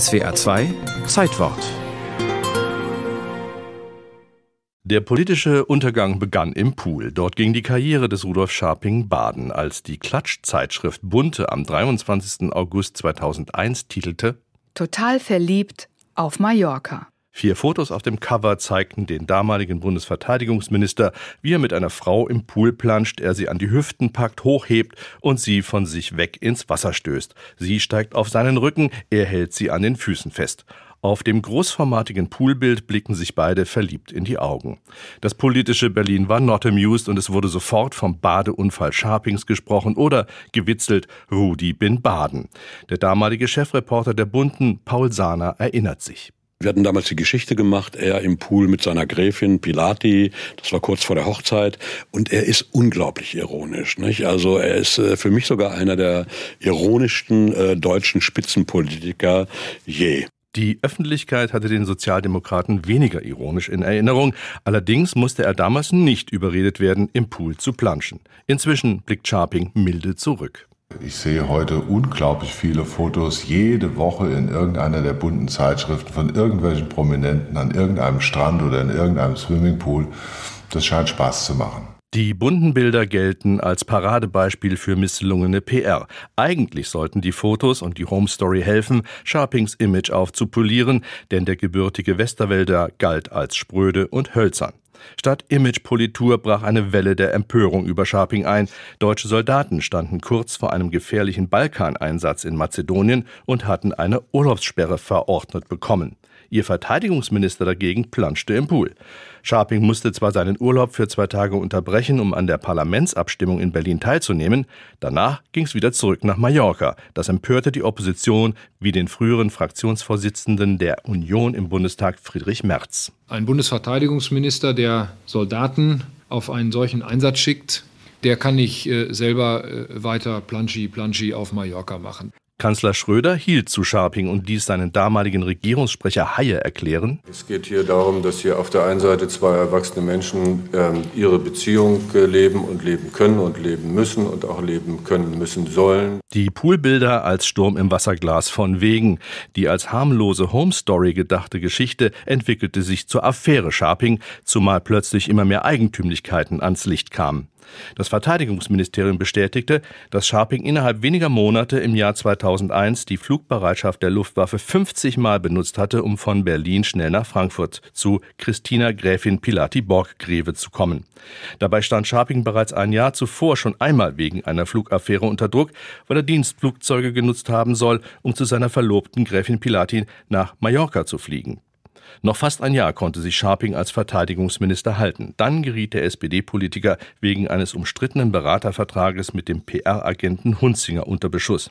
SWR 2 Zeitwort. Der politische Untergang begann im Pool. Dort ging die Karriere des Rudolf Scharping baden, als die Klatschzeitschrift Bunte am 23. August 2001 titelte Total verliebt auf Mallorca. Vier Fotos auf dem Cover zeigten den damaligen Bundesverteidigungsminister, wie er mit einer Frau im Pool planscht, er sie an die Hüften packt, hochhebt und sie von sich weg ins Wasser stößt. Sie steigt auf seinen Rücken, er hält sie an den Füßen fest. Auf dem großformatigen Poolbild blicken sich beide verliebt in die Augen. Das politische Berlin war not amused und es wurde sofort vom Badeunfall Scharpings gesprochen oder gewitzelt Rudi bin Baden. Der damalige Chefreporter der Bunden, Paul Sahner, erinnert sich. Wir hatten damals die Geschichte gemacht, er im Pool mit seiner Gräfin Pilati, das war kurz vor der Hochzeit, und er ist unglaublich ironisch. Nicht? Also er ist äh, für mich sogar einer der ironischsten äh, deutschen Spitzenpolitiker je. Die Öffentlichkeit hatte den Sozialdemokraten weniger ironisch in Erinnerung. Allerdings musste er damals nicht überredet werden, im Pool zu planschen. Inzwischen blickt Scharping milde zurück. Ich sehe heute unglaublich viele Fotos jede Woche in irgendeiner der bunten Zeitschriften von irgendwelchen Prominenten an irgendeinem Strand oder in irgendeinem Swimmingpool. Das scheint Spaß zu machen. Die bunten Bilder gelten als Paradebeispiel für misslungene PR. Eigentlich sollten die Fotos und die Home Story helfen, Sharpings Image aufzupolieren, denn der gebürtige Westerwälder galt als spröde und hölzern. Statt Imagepolitur brach eine Welle der Empörung über Scharping ein. Deutsche Soldaten standen kurz vor einem gefährlichen Balkaneinsatz in Mazedonien und hatten eine Urlaubssperre verordnet bekommen. Ihr Verteidigungsminister dagegen planschte im Pool. Scharping musste zwar seinen Urlaub für zwei Tage unterbrechen, um an der Parlamentsabstimmung in Berlin teilzunehmen, danach ging es wieder zurück nach Mallorca. Das empörte die Opposition wie den früheren Fraktionsvorsitzenden der Union im Bundestag Friedrich Merz. Ein Bundesverteidigungsminister, der Soldaten auf einen solchen Einsatz schickt, der kann nicht äh, selber äh, weiter Planschi, Planschi auf Mallorca machen. Kanzler Schröder hielt zu Scharping und ließ seinen damaligen Regierungssprecher Haie erklären. Es geht hier darum, dass hier auf der einen Seite zwei erwachsene Menschen ähm, ihre Beziehung äh, leben und leben können und leben müssen und auch leben können müssen sollen. Die Poolbilder als Sturm im Wasserglas von wegen. Die als harmlose Homestory gedachte Geschichte entwickelte sich zur Affäre Scharping, zumal plötzlich immer mehr Eigentümlichkeiten ans Licht kamen. Das Verteidigungsministerium bestätigte, dass Sharping innerhalb weniger Monate im Jahr 2001 die Flugbereitschaft der Luftwaffe 50 Mal benutzt hatte, um von Berlin schnell nach Frankfurt zu Christina Gräfin Pilati Borg-Greve zu kommen. Dabei stand Sharping bereits ein Jahr zuvor schon einmal wegen einer Flugaffäre unter Druck, weil er Dienstflugzeuge genutzt haben soll, um zu seiner Verlobten Gräfin Pilati nach Mallorca zu fliegen. Noch fast ein Jahr konnte sich Scharping als Verteidigungsminister halten. Dann geriet der SPD-Politiker wegen eines umstrittenen Beratervertrages mit dem PR-Agenten Hunzinger unter Beschuss.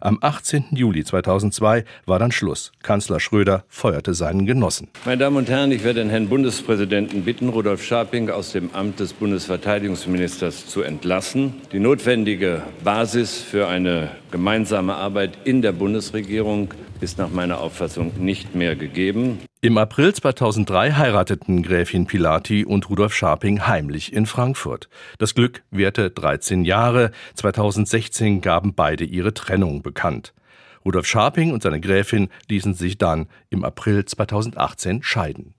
Am 18. Juli 2002 war dann Schluss. Kanzler Schröder feuerte seinen Genossen. Meine Damen und Herren, ich werde den Herrn Bundespräsidenten bitten, Rudolf Scharping aus dem Amt des Bundesverteidigungsministers zu entlassen. Die notwendige Basis für eine gemeinsame Arbeit in der Bundesregierung ist nach meiner Auffassung nicht mehr gegeben. Im April 2003 heirateten Gräfin Pilati und Rudolf Scharping heimlich in Frankfurt. Das Glück währte 13 Jahre. 2016 gaben beide ihre Trennung bekannt. Rudolf Scharping und seine Gräfin ließen sich dann im April 2018 scheiden